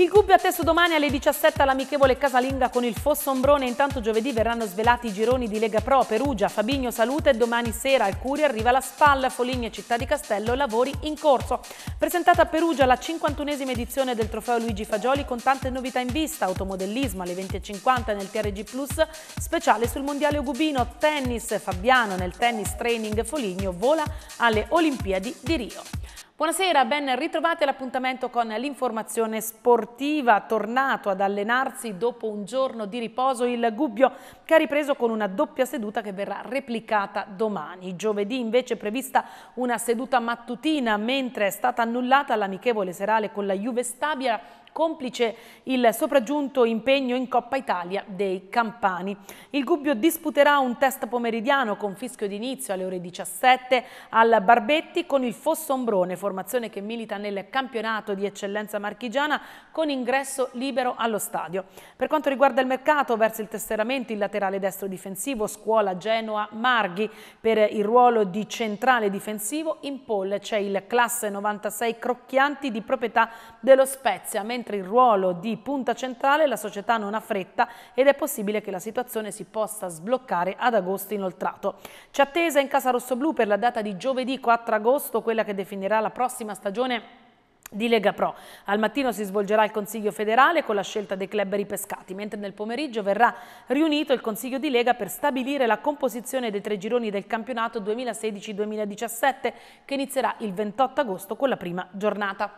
Il Gubbio a testo domani alle 17 all'amichevole casalinga con il Fosso Ombrone. Intanto giovedì verranno svelati i gironi di Lega Pro, Perugia, Fabigno Salute e domani sera al Curi arriva la Spalla, Foligno Città di Castello, lavori in corso. Presentata a Perugia la 51esima edizione del trofeo Luigi Fagioli con tante novità in vista, automodellismo alle 20.50 nel TRG Plus, speciale sul Mondiale Ugubino, tennis Fabiano nel tennis training Foligno vola alle Olimpiadi di Rio. Buonasera, ben ritrovati all'appuntamento con l'informazione sportiva. Tornato ad allenarsi dopo un giorno di riposo il Gubbio che ha ripreso con una doppia seduta che verrà replicata domani. Giovedì invece è prevista una seduta mattutina mentre è stata annullata l'amichevole serale con la Juve Stabia complice il sopraggiunto impegno in Coppa Italia dei Campani. Il Gubbio disputerà un test pomeridiano con fischio d'inizio alle ore 17 al Barbetti con il Fossombrone, formazione che milita nel campionato di eccellenza marchigiana con ingresso libero allo stadio. Per quanto riguarda il mercato, verso il tesseramento il laterale destro difensivo scuola Genoa Marghi per il ruolo di centrale difensivo in pole c'è il classe 96 Crocchianti di proprietà dello Spezia, mentre mentre il ruolo di punta centrale la società non ha fretta ed è possibile che la situazione si possa sbloccare ad agosto inoltrato. C'è attesa in casa rossoblù per la data di giovedì 4 agosto, quella che definirà la prossima stagione di Lega Pro. Al mattino si svolgerà il Consiglio federale con la scelta dei club ripescati, mentre nel pomeriggio verrà riunito il Consiglio di Lega per stabilire la composizione dei tre gironi del campionato 2016-2017 che inizierà il 28 agosto con la prima giornata.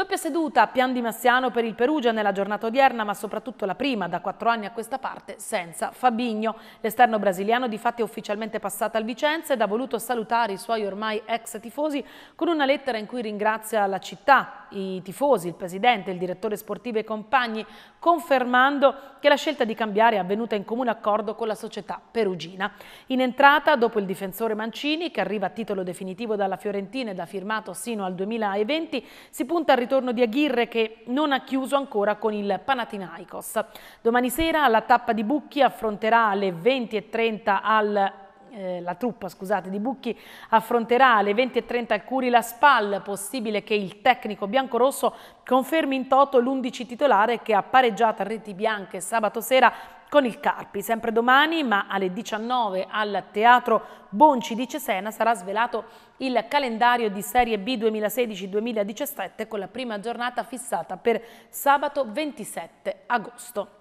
Doppia seduta a Pian di Massiano per il Perugia nella giornata odierna, ma soprattutto la prima da quattro anni a questa parte senza Fabinho. L'esterno brasiliano di fatto è ufficialmente passato al Vicenza ed ha voluto salutare i suoi ormai ex tifosi con una lettera in cui ringrazia la città, i tifosi, il presidente, il direttore sportivo e i compagni, confermando che la scelta di cambiare è avvenuta in comune accordo con la società perugina. In entrata, dopo il difensore Mancini, che arriva a titolo definitivo dalla Fiorentina ed ha firmato sino al 2020, si punta al ritorno ritorno di Aguirre che non ha chiuso ancora con il Panathinaikos. Domani sera la tappa di Bucchi affronterà alle 20.30 al eh, la truppa scusate, di Bucchi affronterà alle 20.30 al Curi la SPAL, possibile che il tecnico biancorosso confermi in toto l'11 titolare che ha pareggiato a reti bianche sabato sera con il Carpi. Sempre domani, ma alle 19 al Teatro Bonci di Cesena sarà svelato il calendario di Serie B 2016-2017 con la prima giornata fissata per sabato 27 agosto.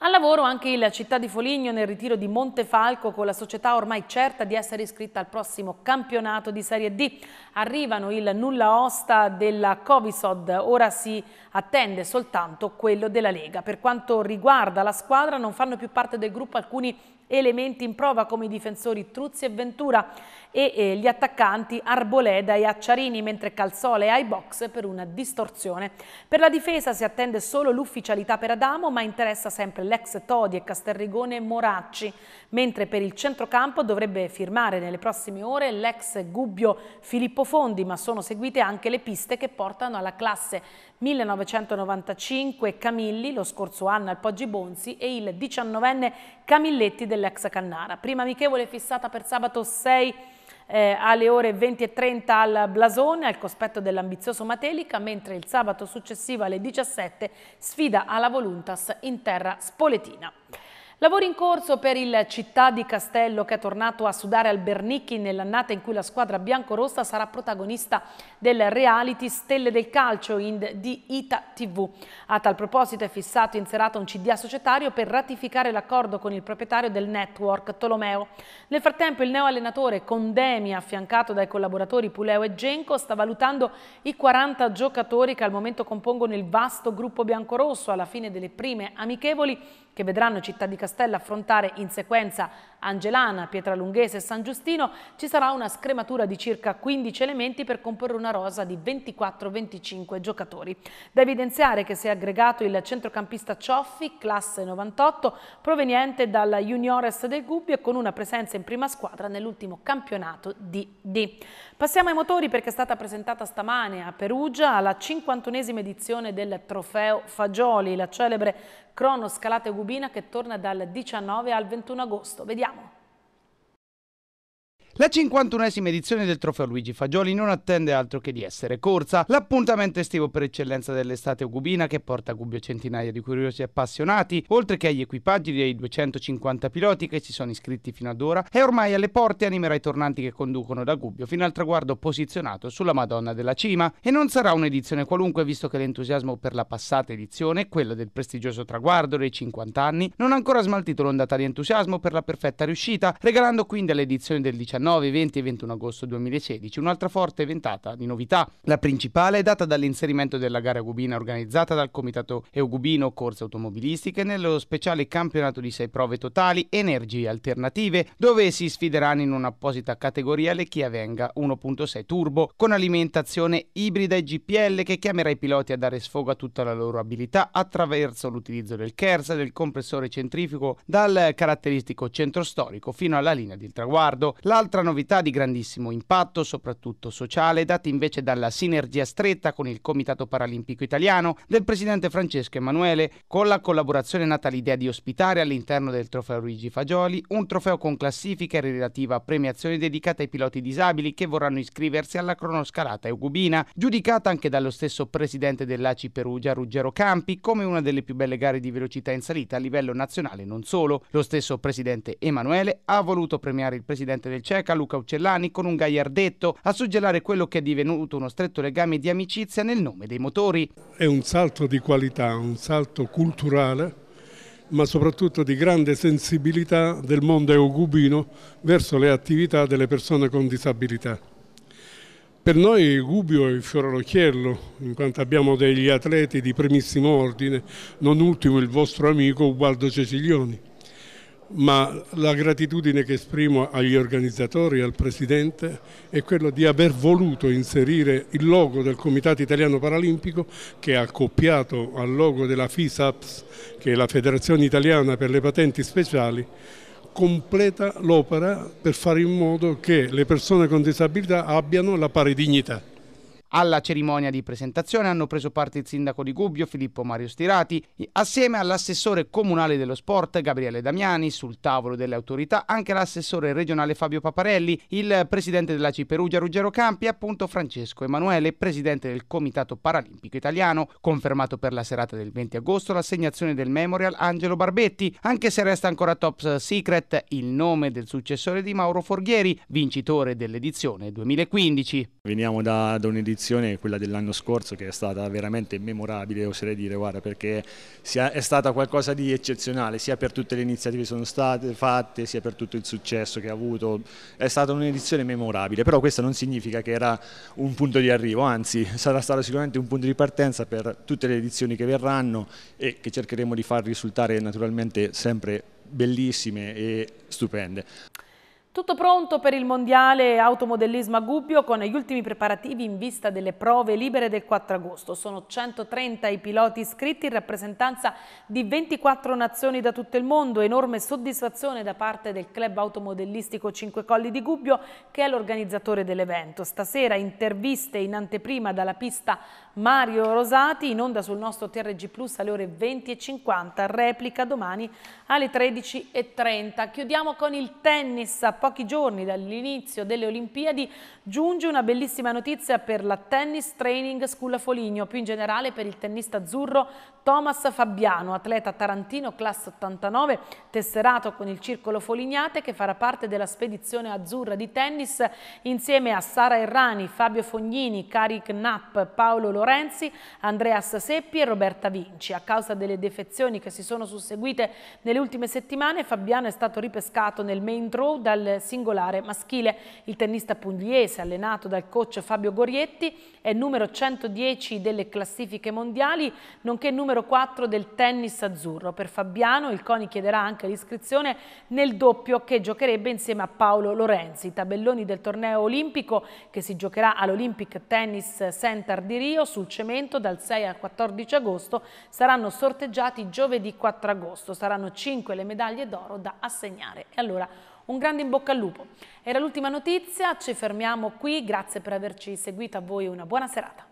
Al lavoro anche il Città di Foligno nel ritiro di Montefalco con la società ormai certa di essere iscritta al prossimo campionato di Serie D. Arrivano il nulla osta della Covisod, ora si attende soltanto quello della Lega. Per quanto riguarda la squadra non fanno più parte del gruppo alcuni elementi in prova come i difensori Truzzi e Ventura e eh, gli attaccanti Arboleda e Acciarini, mentre Calzole è ai box per una distorsione. Per la difesa si attende solo l'ufficialità per Adamo, ma interessa sempre l'ex Todi e Castelrigone Moracci, mentre per il centrocampo dovrebbe firmare nelle prossime ore l'ex Gubbio Filippo Fondi, ma sono seguite anche le piste che portano alla classe 1995 Camilli, lo scorso anno al Poggi Bonzi, e il 19enne Camilletti del dell'ex Cannara. Prima amichevole fissata per sabato 6 eh, alle ore 20.30 al Blasone al cospetto dell'ambizioso Matelica, mentre il sabato successivo alle 17 sfida alla Voluntas in terra spoletina. Lavori in corso per il Città di Castello che è tornato a sudare al Bernicchi nell'annata in cui la squadra biancorossa sarà protagonista del reality Stelle del Calcio di Ita TV. A tal proposito è fissato in serata un CDA societario per ratificare l'accordo con il proprietario del network Tolomeo. Nel frattempo il neo allenatore Condemi, affiancato dai collaboratori Puleo e Genco, sta valutando i 40 giocatori che al momento compongono il vasto gruppo biancorosso alla fine delle prime amichevoli che vedranno Città di Castello affrontare in sequenza Angelana, Pietralunghese e San Giustino ci sarà una scrematura di circa 15 elementi per comporre una rosa di 24-25 giocatori. Da evidenziare che si è aggregato il centrocampista Cioffi, classe 98, proveniente dalla Juniores del Gubbio e con una presenza in prima squadra nell'ultimo campionato di D. Passiamo ai motori perché è stata presentata stamane a Perugia la 51esima edizione del Trofeo Fagioli, la celebre crono scalate gubina che torna dal 19 al 21 agosto. Vediamo. Vamos. La 51esima edizione del trofeo Luigi Fagioli non attende altro che di essere corsa, l'appuntamento estivo per eccellenza dell'estate ugubina che porta a Gubbio centinaia di curiosi appassionati, oltre che agli equipaggi dei 250 piloti che si sono iscritti fino ad ora, è ormai alle porte e animerà i tornanti che conducono da Gubbio fino al traguardo posizionato sulla Madonna della Cima. E non sarà un'edizione qualunque visto che l'entusiasmo per la passata edizione e quello del prestigioso traguardo dei 50 anni non ha ancora smaltito l'ondata di entusiasmo per la perfetta riuscita, regalando quindi all'edizione del 19 19, 20 e 21 agosto 2016. Un'altra forte ventata di novità, la principale è data dall'inserimento della gara Gubina organizzata dal Comitato Eugubino Corse Automobilistiche nello speciale campionato di 6 prove totali Energie Alternative, dove si sfideranno in un'apposita categoria le Kia Venga 1.6 Turbo con alimentazione ibrida e GPL che chiamerà i piloti a dare sfogo a tutta la loro abilità attraverso l'utilizzo del KERS, del compressore centrifugo, dal caratteristico centro storico fino alla linea di traguardo. L'altra Altra novità di grandissimo impatto, soprattutto sociale, data invece dalla sinergia stretta con il Comitato Paralimpico Italiano del presidente Francesco Emanuele, con la collaborazione nata l'idea di ospitare all'interno del trofeo Luigi Fagioli un trofeo con classifica relativa a premiazioni dedicate ai piloti disabili che vorranno iscriversi alla cronoscalata eugubina, giudicata anche dallo stesso presidente dell'ACI Perugia, Ruggero Campi, come una delle più belle gare di velocità in salita a livello nazionale non solo. Lo stesso presidente Emanuele ha voluto premiare il presidente del CEC cerca Luca Uccellani con un gagliardetto a suggellare quello che è divenuto uno stretto legame di amicizia nel nome dei motori. È un salto di qualità, un salto culturale ma soprattutto di grande sensibilità del mondo eugubino verso le attività delle persone con disabilità. Per noi Gubbio è il fiore all'occhiello, in quanto abbiamo degli atleti di primissimo ordine, non ultimo il vostro amico Ubaldo Ceciglioni ma la gratitudine che esprimo agli organizzatori, al Presidente, è quello di aver voluto inserire il logo del Comitato Italiano Paralimpico che è accoppiato al logo della FISAPS, che è la Federazione Italiana per le Patenti Speciali, completa l'opera per fare in modo che le persone con disabilità abbiano la pari dignità. Alla cerimonia di presentazione hanno preso parte il sindaco di Gubbio Filippo Mario Stirati, assieme all'assessore comunale dello sport Gabriele Damiani, sul tavolo delle autorità anche l'assessore regionale Fabio Paparelli, il presidente della C Ruggero Campi e appunto Francesco Emanuele, presidente del Comitato Paralimpico Italiano, confermato per la serata del 20 agosto l'assegnazione del Memorial Angelo Barbetti, anche se resta ancora top secret il nome del successore di Mauro Forghieri, vincitore dell'edizione 2015. Veniamo da, da un'edizione edizione, quella dell'anno scorso, che è stata veramente memorabile, oserei dire, guarda, perché è stata qualcosa di eccezionale, sia per tutte le iniziative che sono state fatte, sia per tutto il successo che ha avuto. È stata un'edizione memorabile, però questo non significa che era un punto di arrivo, anzi sarà stato sicuramente un punto di partenza per tutte le edizioni che verranno e che cercheremo di far risultare naturalmente sempre bellissime e stupende. Tutto pronto per il mondiale automodellismo a Gubbio con gli ultimi preparativi in vista delle prove libere del 4 agosto. Sono 130 i piloti iscritti in rappresentanza di 24 nazioni da tutto il mondo. Enorme soddisfazione da parte del club automodellistico Cinque Colli di Gubbio che è l'organizzatore dell'evento. Stasera interviste in anteprima dalla pista Mario Rosati in onda sul nostro TRG Plus alle ore 20.50, replica domani alle 13.30. Chiudiamo con il tennis a pochi giorni dall'inizio delle Olimpiadi giunge una bellissima notizia per la Tennis Training School a Foligno, più in generale per il tennista azzurro Thomas Fabiano, atleta tarantino classe 89, tesserato con il Circolo Folignate che farà parte della spedizione azzurra di tennis insieme a Sara Errani, Fabio Fognini, Cari Knapp, Paolo Lorenzi, Andreas Seppi e Roberta Vinci. A causa delle defezioni che si sono susseguite nelle ultime settimane, Fabiano è stato ripescato nel main draw dal singolare maschile. Il tennista pugliese, allenato dal coach Fabio Gorietti, è numero 110 delle classifiche mondiali, nonché numero numero 4 del tennis azzurro. Per Fabiano il Coni chiederà anche l'iscrizione nel doppio che giocherebbe insieme a Paolo Lorenzi. I tabelloni del torneo olimpico che si giocherà all'Olympic Tennis Center di Rio sul cemento dal 6 al 14 agosto saranno sorteggiati giovedì 4 agosto. Saranno 5 le medaglie d'oro da assegnare. E allora un grande in bocca al lupo. Era l'ultima notizia, ci fermiamo qui, grazie per averci seguito, a voi una buona serata.